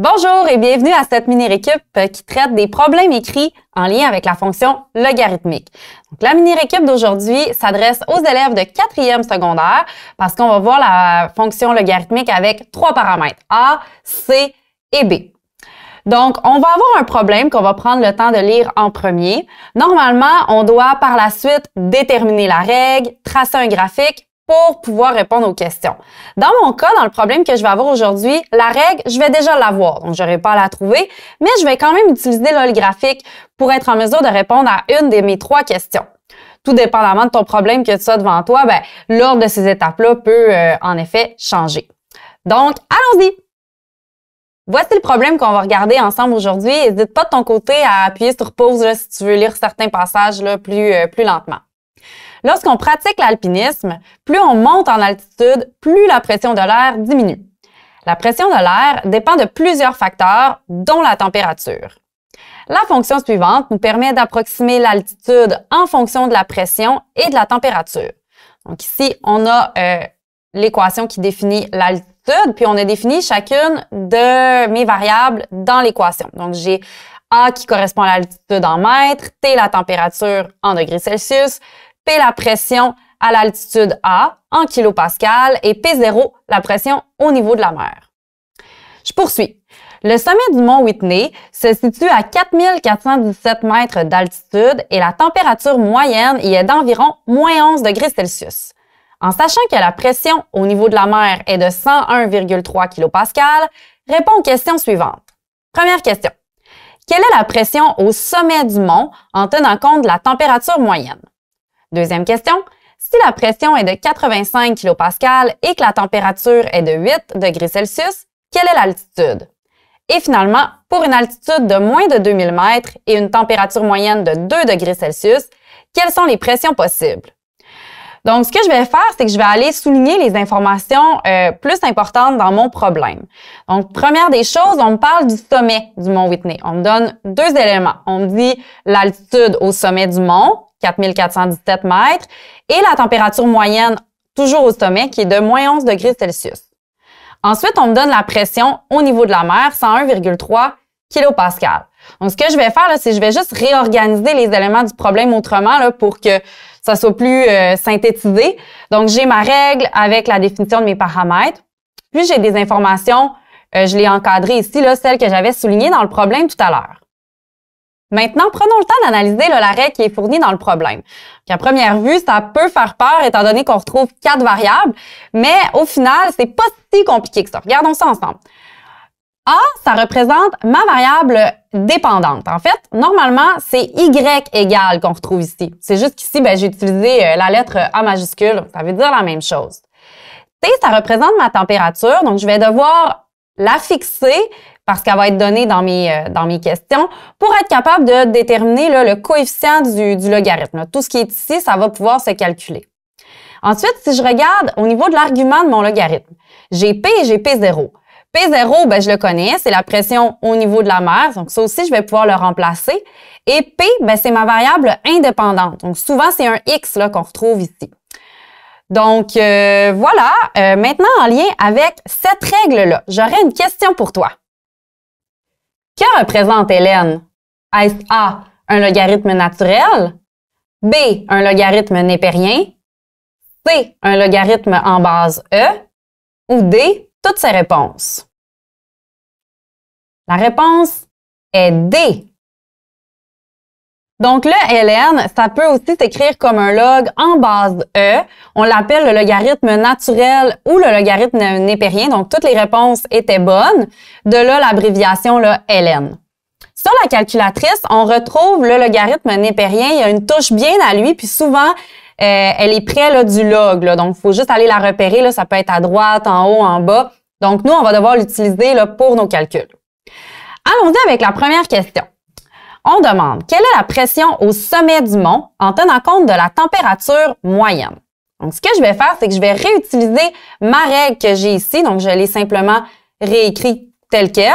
Bonjour et bienvenue à cette mini équipe euh, qui traite des problèmes écrits en lien avec la fonction logarithmique. Donc, la mini équipe d'aujourd'hui s'adresse aux élèves de quatrième secondaire parce qu'on va voir la fonction logarithmique avec trois paramètres, A, C et B. Donc, on va avoir un problème qu'on va prendre le temps de lire en premier. Normalement, on doit par la suite déterminer la règle, tracer un graphique pour pouvoir répondre aux questions. Dans mon cas, dans le problème que je vais avoir aujourd'hui, la règle, je vais déjà l'avoir, donc je n'aurai pas à la trouver, mais je vais quand même utiliser le graphique pour être en mesure de répondre à une de mes trois questions. Tout dépendamment de ton problème que tu as devant toi, ben, l'ordre de ces étapes-là peut euh, en effet changer. Donc, allons-y! Voici le problème qu'on va regarder ensemble aujourd'hui. N'hésite pas de ton côté à appuyer sur pause si tu veux lire certains passages là, plus, euh, plus lentement. Lorsqu'on pratique l'alpinisme, plus on monte en altitude, plus la pression de l'air diminue. La pression de l'air dépend de plusieurs facteurs, dont la température. La fonction suivante nous permet d'approximer l'altitude en fonction de la pression et de la température. Donc ici, on a euh, l'équation qui définit l'altitude, puis on a défini chacune de mes variables dans l'équation. Donc j'ai A qui correspond à l'altitude en mètres, T la température en degrés Celsius, la pression à l'altitude A en kilopascal et P0, la pression au niveau de la mer. Je poursuis. Le sommet du mont Whitney se situe à 4417 mètres d'altitude et la température moyenne y est d'environ moins 11 degrés Celsius. En sachant que la pression au niveau de la mer est de 101,3 kPa, réponds aux questions suivantes. Première question. Quelle est la pression au sommet du mont en tenant compte de la température moyenne? Deuxième question, si la pression est de 85 kPa et que la température est de 8 degrés Celsius, quelle est l'altitude? Et finalement, pour une altitude de moins de 2000 mètres et une température moyenne de 2 degrés Celsius, quelles sont les pressions possibles? Donc, ce que je vais faire, c'est que je vais aller souligner les informations euh, plus importantes dans mon problème. Donc, première des choses, on me parle du sommet du mont Whitney. On me donne deux éléments. On me dit l'altitude au sommet du mont 4417 mètres, et la température moyenne, toujours au sommet, qui est de moins 11 degrés Celsius. Ensuite, on me donne la pression au niveau de la mer, 101,3 kPa. Donc, ce que je vais faire, c'est je vais juste réorganiser les éléments du problème autrement là, pour que ça soit plus euh, synthétisé. Donc, j'ai ma règle avec la définition de mes paramètres. Puis, j'ai des informations, euh, je l'ai encadrées ici, là, celles que j'avais soulignées dans le problème tout à l'heure. Maintenant, prenons le temps d'analyser l'arrêt qui est fourni dans le problème. à première vue, ça peut faire peur étant donné qu'on retrouve quatre variables, mais au final, c'est pas si compliqué que ça. Regardons ça ensemble. A, ça représente ma variable dépendante. En fait, normalement, c'est Y égale qu'on retrouve ici. C'est juste qu'ici, ben, j'ai utilisé euh, la lettre A majuscule. Ça veut dire la même chose. T, ça représente ma température. Donc, je vais devoir la fixer parce qu'elle va être donnée dans mes, euh, dans mes questions, pour être capable de déterminer le coefficient du, logarithme. Tout ce qui est ici, ça va pouvoir se calculer. Ensuite, si je regarde au niveau de l'argument de mon logarithme, j'ai P et j'ai P0. P0, ben, je le connais, c'est la pression au niveau de la mer, donc ça aussi, je vais pouvoir le remplacer. Et P, ben, c'est ma variable indépendante. Donc souvent, c'est un X qu'on retrouve ici. Donc euh, voilà, euh, maintenant en lien avec cette règle-là, j'aurais une question pour toi. Que représente Hélène? Est-ce A, un logarithme naturel? B, un logarithme népérien? C, un logarithme en base E? Ou D, toutes ces réponses? La réponse est D, donc, le ln, ça peut aussi s'écrire comme un log en base E. On l'appelle le logarithme naturel ou le logarithme népérien. Donc, toutes les réponses étaient bonnes. De là, l'abréviation le ln. Sur la calculatrice, on retrouve le logarithme népérien. Il y a une touche bien à lui, puis souvent, euh, elle est près là, du log. Là. Donc, il faut juste aller la repérer. Là. Ça peut être à droite, en haut, en bas. Donc, nous, on va devoir l'utiliser pour nos calculs. Allons-y avec la première question on demande quelle est la pression au sommet du mont en tenant compte de la température moyenne. Donc, ce que je vais faire, c'est que je vais réutiliser ma règle que j'ai ici. Donc, je l'ai simplement réécrit telle qu'elle.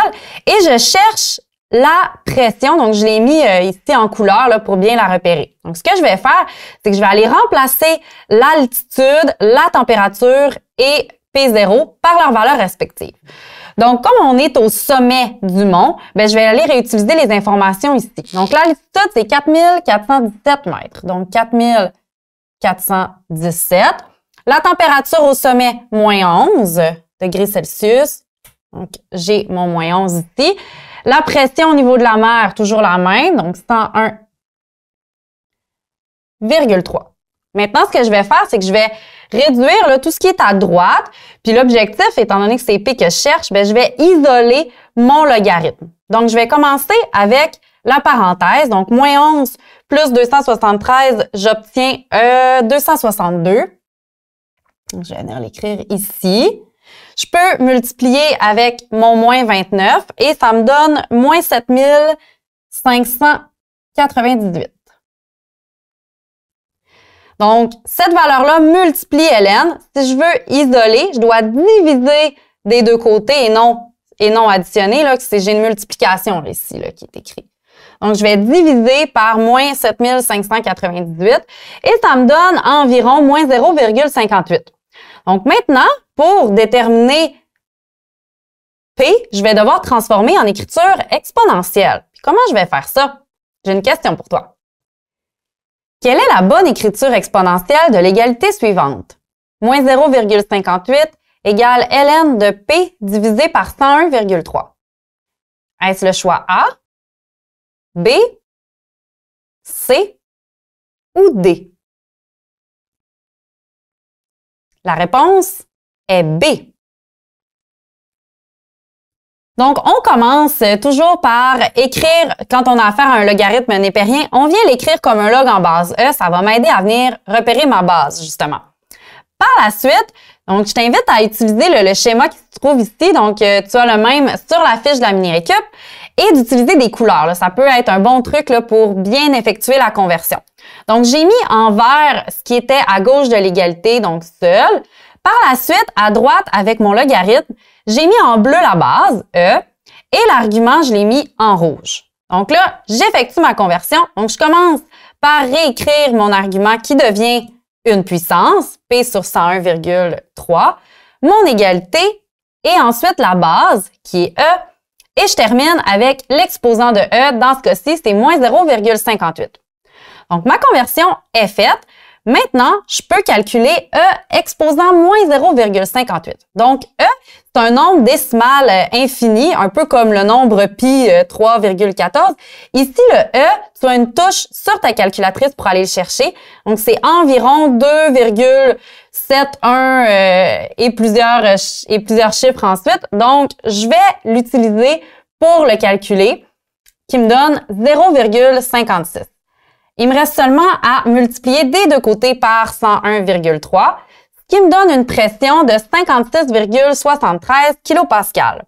Et je cherche la pression. Donc, je l'ai mis euh, ici en couleur pour bien la repérer. Donc, ce que je vais faire, c'est que je vais aller remplacer l'altitude, la température et P0 par leurs valeurs respectives. Donc, comme on est au sommet du mont, ben, je vais aller réutiliser les informations ici. Donc là, l'altitude, c'est 4417 mètres. Donc, 4417. La température au sommet, moins 11 degrés Celsius. Donc, j'ai mon moins 11 ici. La pression au niveau de la mer, toujours la même, donc 101,3. Maintenant, ce que je vais faire, c'est que je vais réduire là, tout ce qui est à droite. Puis l'objectif, étant donné que c'est P que je cherche, ben je vais isoler mon logarithme. Donc, je vais commencer avec la parenthèse. Donc, moins 11 plus 273, j'obtiens euh, 262. Je vais venir l'écrire ici. Je peux multiplier avec mon moins 29 et ça me donne moins 7598. Donc, cette valeur-là multiplie ln. Si je veux isoler, je dois diviser des deux côtés et non, et non additionner. Là, j'ai une multiplication ici là, qui est écrite. Donc, je vais diviser par moins 7598 et ça me donne environ moins 0,58. Donc, maintenant, pour déterminer P, je vais devoir transformer en écriture exponentielle. comment je vais faire ça? J'ai une question pour toi. Quelle est la bonne écriture exponentielle de l'égalité suivante? Moins 0,58 égale ln de p divisé par 101,3. Est-ce le choix A, B, C ou D? La réponse est B. Donc, on commence euh, toujours par écrire, quand on a affaire à un logarithme népérien, on vient l'écrire comme un log en base E. Ça va m'aider à venir repérer ma base, justement. Par la suite, donc, je t'invite à utiliser le, schéma qui se trouve ici. Donc, euh, tu as le même sur la fiche de la mini-récup et d'utiliser des couleurs. Ça peut être un bon truc pour bien effectuer la conversion. Donc, j'ai mis en vert ce qui était à gauche de l'égalité, donc seul. Par la suite, à droite, avec mon logarithme, j'ai mis en bleu la base, E, et l'argument, je l'ai mis en rouge. Donc là, j'effectue ma conversion. Donc, je commence par réécrire mon argument qui devient une puissance, P sur 101,3, mon égalité, et ensuite la base, qui est E, et je termine avec l'exposant de E. Dans ce cas-ci, c'était moins 0,58. Donc, ma conversion est faite. Maintenant, je peux calculer E exposant moins 0,58. Donc, E, c'est un nombre décimal euh, infini, un peu comme le nombre pi 3,14. Euh, Ici, le E, tu as une touche sur ta calculatrice pour aller le chercher. Donc, c'est environ 2,71 euh, et, plusieurs, et plusieurs chiffres ensuite. Donc, je vais l'utiliser pour le calculer, qui me donne 0,56. Il me reste seulement à multiplier des deux côtés par 101,3 qui me donne une pression de 56,73 kPa.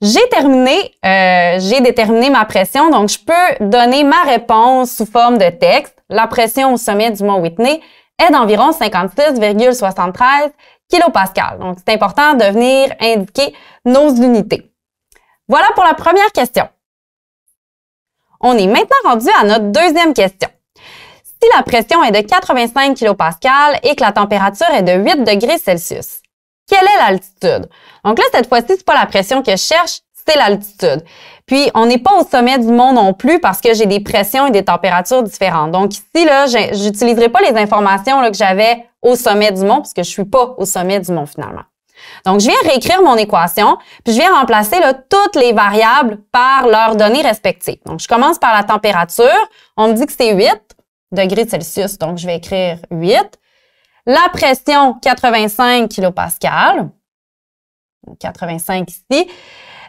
J'ai terminé, euh, j'ai déterminé ma pression, donc je peux donner ma réponse sous forme de texte. La pression au sommet du mont Whitney est d'environ 56,73 kPa. Donc, c'est important de venir indiquer nos unités. Voilà pour la première question. On est maintenant rendu à notre deuxième question si la pression est de 85 kPa et que la température est de 8 degrés Celsius. Quelle est l'altitude? Donc là, cette fois-ci, c'est pas la pression que je cherche, c'est l'altitude. Puis, on n'est pas au sommet du mont non plus parce que j'ai des pressions et des températures différentes. Donc ici, là, j'utiliserai pas les informations que j'avais au sommet du mont parce que je suis pas au sommet du mont finalement. Donc, je viens réécrire mon équation, puis je viens remplacer là, toutes les variables par leurs données respectives. Donc, je commence par la température. On me dit que c'est 8 degrés Celsius. Donc, je vais écrire 8. La pression, 85 kPa. 85 ici.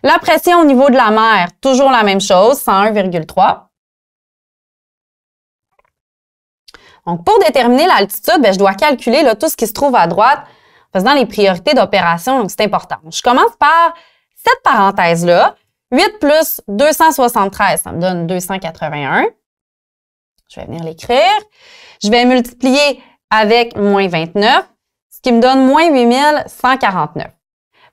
La pression au niveau de la mer, toujours la même chose, 101,3. Donc, pour déterminer l'altitude, ben, je dois calculer là, tout ce qui se trouve à droite en faisant les priorités d'opération, donc c'est important. Je commence par cette parenthèse-là. 8 plus 273, ça me donne 281. Je vais venir l'écrire. Je vais multiplier avec moins 29, ce qui me donne moins 8149.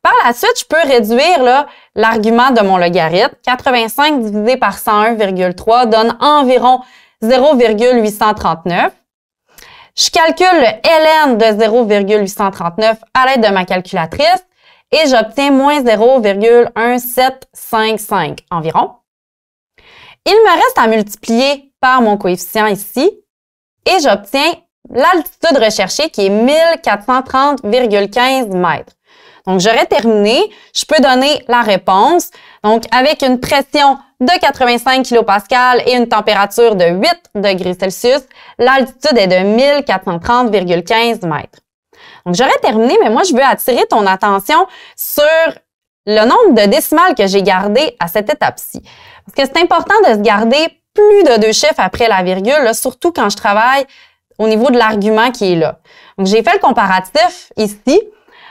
Par la suite, je peux réduire l'argument de mon logarithme. 85 divisé par 101,3 donne environ 0,839. Je calcule le ln de 0,839 à l'aide de ma calculatrice et j'obtiens moins 0,1755 environ. Il me reste à multiplier par mon coefficient ici et j'obtiens l'altitude recherchée qui est 1430,15 mètres. Donc, j'aurais terminé. Je peux donner la réponse. Donc, avec une pression de 85 kPa et une température de 8 degrés Celsius, l'altitude est de 1430,15 mètres. Donc, j'aurais terminé, mais moi, je veux attirer ton attention sur le nombre de décimales que j'ai gardé à cette étape-ci. Parce que c'est important de se garder plus de deux chiffres après la virgule, là, surtout quand je travaille au niveau de l'argument qui est là. Donc, j'ai fait le comparatif ici.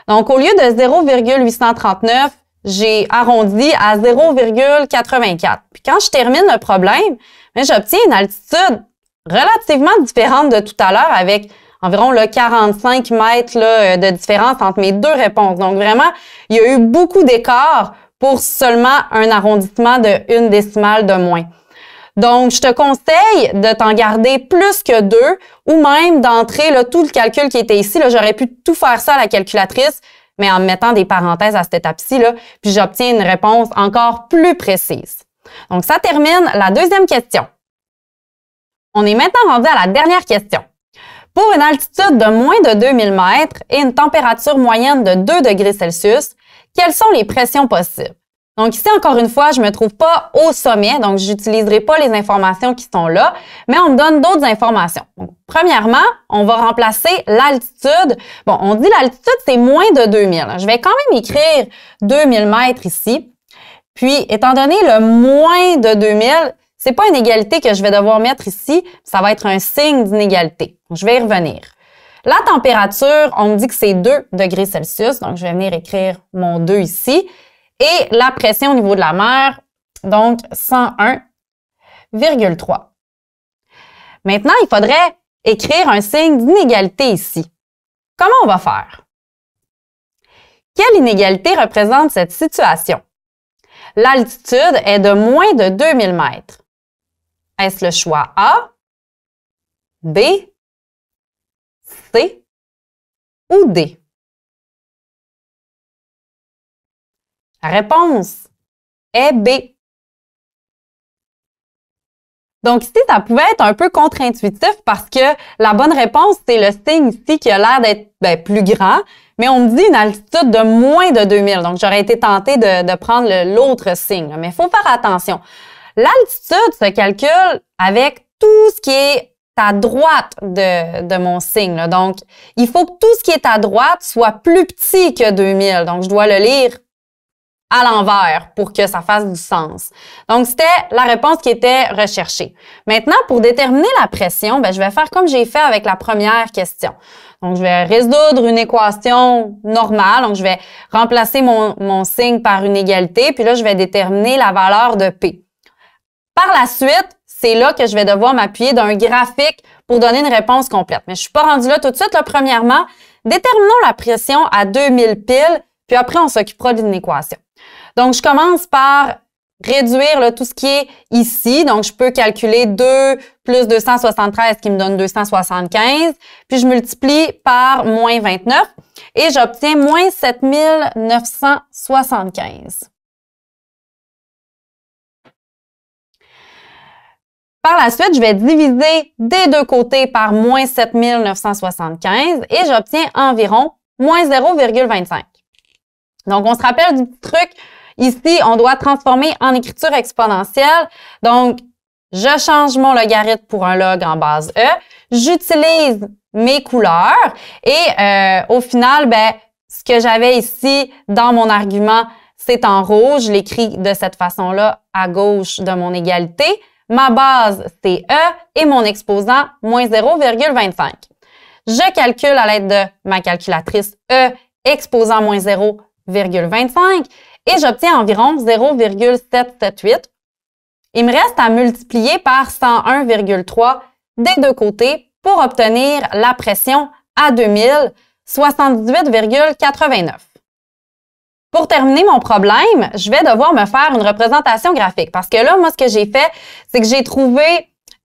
Donc, au lieu de 0,839, j'ai arrondi à 0,84. Puis quand je termine le problème, ben, j'obtiens une altitude relativement différente de tout à l'heure avec environ le 45 mètres de différence entre mes deux réponses. Donc vraiment, il y a eu beaucoup d'écart pour seulement un arrondissement de une décimale de moins. Donc, je te conseille de t'en garder plus que deux ou même d'entrer le tout le calcul qui était ici. j'aurais pu tout faire ça à la calculatrice, mais en mettant des parenthèses à cette étape-ci, là, puis j'obtiens une réponse encore plus précise. Donc, ça termine la deuxième question. On est maintenant rendu à la dernière question. Pour une altitude de moins de 2000 mètres et une température moyenne de 2 degrés Celsius, quelles sont les pressions possibles? Donc ici, encore une fois, je me trouve pas au sommet, donc j'utiliserai pas les informations qui sont là, mais on me donne d'autres informations. premièrement, on va remplacer l'altitude. Bon, on dit l'altitude, c'est moins de 2000. Je vais quand même écrire 2000 mètres ici. Puis, étant donné le moins de 2000, c'est pas une égalité que je vais devoir mettre ici, ça va être un signe d'inégalité. Je vais y revenir. La température, on me dit que c'est 2 degrés Celsius, donc je vais venir écrire mon 2 ici. Et la pression au niveau de la mer, donc 101,3. Maintenant, il faudrait écrire un signe d'inégalité ici. Comment on va faire? Quelle inégalité représente cette situation? L'altitude est de moins de 2000 mètres. Est-ce le choix A, B C ou D? La réponse est B. Donc ici, ça pouvait être un peu contre-intuitif parce que la bonne réponse, c'est le signe ici qui a l'air d'être ben, plus grand, mais on me dit une altitude de moins de 2000. Donc j'aurais été tentée de, de prendre l'autre signe. Mais il faut faire attention. L'altitude se calcule avec tout ce qui est à droite de, mon signe. Donc, il faut que tout ce qui est à droite soit plus petit que 2000. Donc, je dois le lire à l'envers pour que ça fasse du sens. Donc, c'était la réponse qui était recherchée. Maintenant, pour déterminer la pression, ben, je vais faire comme j'ai fait avec la première question. Donc, je vais résoudre une équation normale. Donc, je vais remplacer mon, mon signe par une égalité. Puis là, je vais déterminer la valeur de P. Par la suite, c'est là que je vais devoir m'appuyer d'un graphique pour donner une réponse complète. Mais je suis pas rendue là tout de suite. Là, premièrement, déterminons la pression à 2000 piles, puis après, on s'occupera d'une équation. Donc, je commence par réduire tout ce qui est ici. Donc, je peux calculer 2 plus 273 qui me donne 275, puis je multiplie par moins 29 et j'obtiens moins 7975. Par la suite, je vais diviser des deux côtés par moins 7975 et j'obtiens environ moins 0,25. Donc, on se rappelle du truc. Ici, on doit transformer en écriture exponentielle. Donc, je change mon logarithme pour un log en base E. J'utilise mes couleurs et euh, au final, ben, ce que j'avais ici dans mon argument, c'est en rouge. Je l'écris de cette façon-là à gauche de mon égalité. Ma base, c'est E et mon exposant, moins 0,25. Je calcule à l'aide de ma calculatrice E exposant moins 0,25 et j'obtiens environ 0,778. Il me reste à multiplier par 101,3 des deux côtés pour obtenir la pression à 2000, 78,89. Pour terminer mon problème, je vais devoir me faire une représentation graphique parce que là, moi, ce que j'ai fait, c'est que j'ai trouvé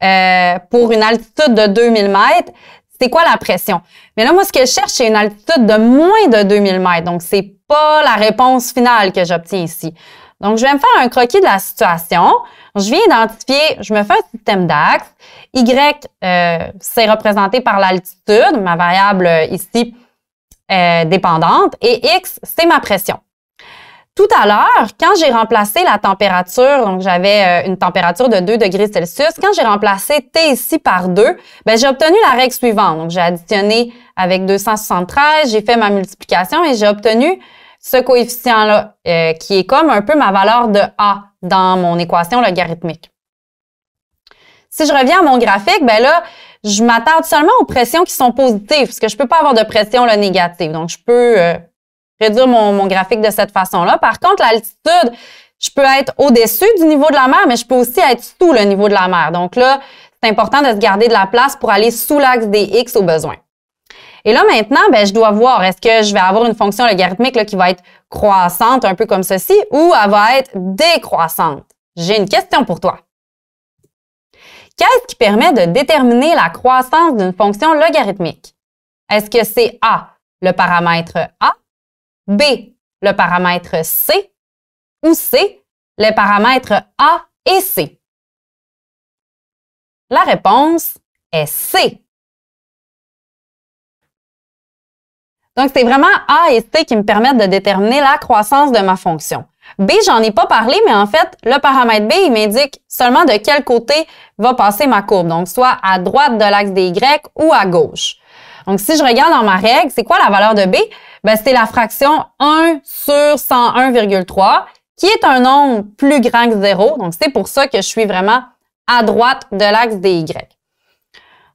euh, pour une altitude de 2000 mètres, c'est quoi la pression? Mais là, moi, ce que je cherche, c'est une altitude de moins de 2000 mètres. Donc, c'est pas la réponse finale que j'obtiens ici. Donc, je vais me faire un croquis de la situation. Je viens identifier, je me fais un système d'axe. Y, euh, c'est représenté par l'altitude, ma variable euh, ici dépendante, et X, c'est ma pression. Tout à l'heure, quand j'ai remplacé la température, donc j'avais euh, une température de 2 degrés Celsius, quand j'ai remplacé T ici par 2, ben j'ai obtenu la règle suivante. Donc j'ai additionné avec 273, j'ai fait ma multiplication et j'ai obtenu ce coefficient-là, euh, qui est comme un peu ma valeur de A dans mon équation logarithmique. Si je reviens à mon graphique, ben là, je m'attarde seulement aux pressions qui sont positives, parce que je peux pas avoir de pression là, négative. Donc, je peux euh, réduire mon, graphique de cette façon-là. Par contre, l'altitude, je peux être au-dessus du niveau de la mer, mais je peux aussi être sous le niveau de la mer. Donc là, c'est important de se garder de la place pour aller sous l'axe des X au besoin. Et là, maintenant, ben, je dois voir, est-ce que je vais avoir une fonction logarithmique là, qui va être croissante, un peu comme ceci, ou elle va être décroissante? J'ai une question pour toi. Qu'est-ce qui permet de déterminer la croissance d'une fonction logarithmique? Est-ce que c'est A, le paramètre A, B, le paramètre C ou C, les paramètres A et C? La réponse est C. Donc, c'est vraiment A et C qui me permettent de déterminer la croissance de ma fonction. B, j'en ai pas parlé, mais en fait, le paramètre B, il m'indique seulement de quel côté va passer ma courbe, donc soit à droite de l'axe des Y ou à gauche. Donc, si je regarde dans ma règle, c'est quoi la valeur de B? Ben, c'est la fraction 1 sur 101,3, qui est un nombre plus grand que 0. Donc, c'est pour ça que je suis vraiment à droite de l'axe des Y.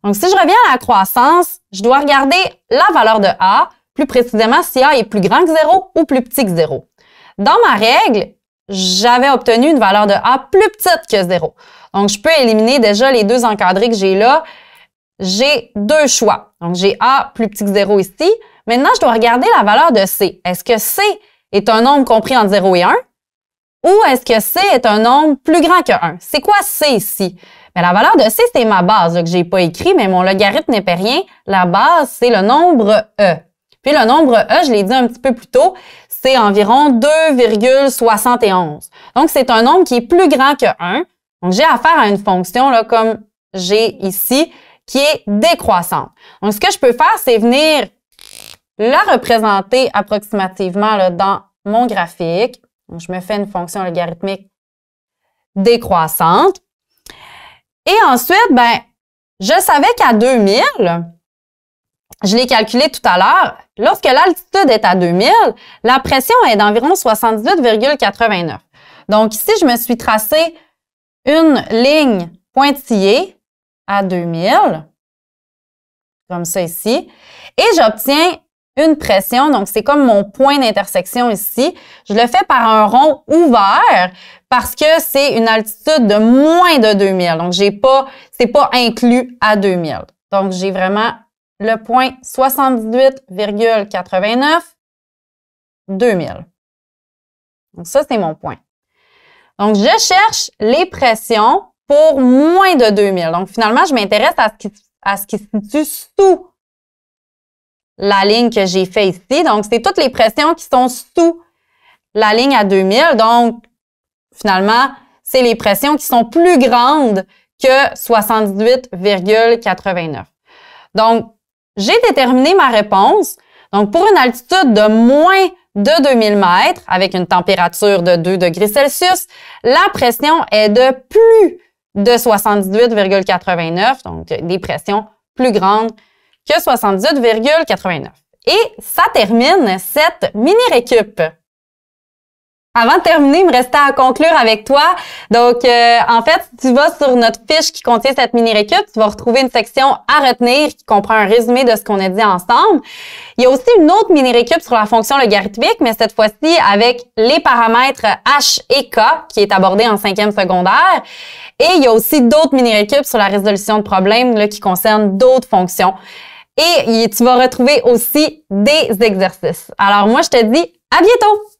Donc, si je reviens à la croissance, je dois regarder la valeur de A, plus précisément si A est plus grand que 0 ou plus petit que 0. Dans ma règle, j'avais obtenu une valeur de A plus petite que 0. Donc, je peux éliminer déjà les deux encadrés que j'ai là j'ai deux choix. Donc, j'ai A plus petit que 0 ici. Maintenant, je dois regarder la valeur de C. Est-ce que C est un nombre compris entre 0 et 1? Ou est-ce que C est un nombre plus grand que 1? C'est quoi C ici? Mais ben, la valeur de C, c'est ma base que que j'ai pas écrit, mais mon logarithme n'est pas rien. La base, c'est le nombre E. Puis le nombre E, je l'ai dit un petit peu plus tôt, c'est environ 2,71. Donc, c'est un nombre qui est plus grand que 1. Donc, j'ai affaire à une fonction comme j'ai ici, qui est décroissante. Donc, ce que je peux faire, c'est venir la représenter approximativement là, dans mon graphique. je me fais une fonction logarithmique décroissante. Et ensuite, ben, je savais qu'à 2000, je l'ai calculé tout à l'heure, lorsque l'altitude est à 2000, la pression est d'environ 78,89. Donc ici, je me suis tracé une ligne pointillée à 2000, comme ça ici, et j'obtiens une pression, donc c'est comme mon point d'intersection ici. Je le fais par un rond ouvert parce que c'est une altitude de moins de 2000. Donc j'ai pas c'est pas inclus à 2000. Donc j'ai vraiment le point 78,89 2000. Donc ça c'est mon point. Donc je cherche les pressions pour moins de 2000. Donc, finalement, je m'intéresse à ce qui, à ce qui se situe sous la ligne que j'ai fait ici. Donc, c'est toutes les pressions qui sont sous la ligne à 2000. Donc, finalement, c'est les pressions qui sont plus grandes que 78,89. Donc, j'ai déterminé ma réponse. Donc, pour une altitude de moins de 2000 mètres, avec une température de 2 degrés Celsius, la pression est de plus de 78,89, donc euh, des pressions plus grandes que 78,89. Et ça termine cette mini-récup. Avant de terminer, il me restait à conclure avec toi. Donc, euh, en fait, si tu vas sur notre fiche qui contient cette mini-récup, tu vas retrouver une section à retenir qui comprend un résumé de ce qu'on a dit ensemble. Il y a aussi une autre mini-récup sur la fonction logarithmique, mais cette fois-ci avec les paramètres H et K qui est abordé en cinquième secondaire. Et il y a aussi d'autres mini-récups sur la résolution de problèmes là, qui concernent d'autres fonctions. Et tu vas retrouver aussi des exercices. Alors moi, je te dis à bientôt!